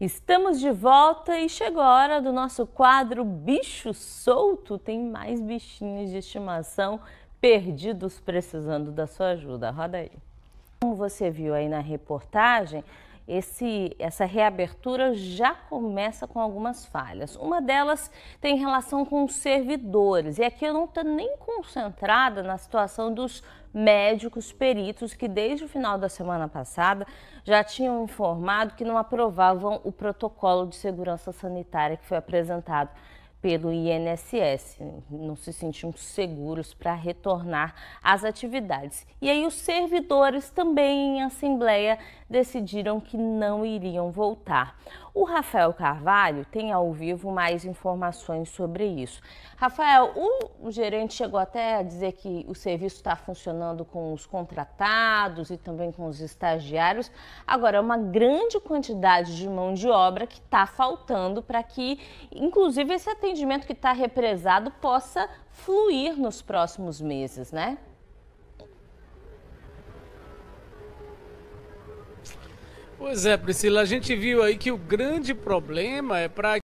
Estamos de volta e chegou a hora do nosso quadro Bicho Solto. Tem mais bichinhos de estimação perdidos precisando da sua ajuda. Roda aí. Como você viu aí na reportagem, esse, essa reabertura já começa com algumas falhas. Uma delas tem relação com os servidores, e aqui eu não estou nem concentrada na situação dos médicos peritos que desde o final da semana passada já tinham informado que não aprovavam o protocolo de segurança sanitária que foi apresentado pelo INSS, não se sentiam seguros para retornar às atividades. E aí os servidores também em assembleia decidiram que não iriam voltar. O Rafael Carvalho tem ao vivo mais informações sobre isso. Rafael, o gerente chegou até a dizer que o serviço está funcionando com os contratados e também com os estagiários. Agora, é uma grande quantidade de mão de obra que está faltando para que, inclusive, esse atendimento entendimento que está represado possa fluir nos próximos meses, né? Pois é, Priscila, a gente viu aí que o grande problema é para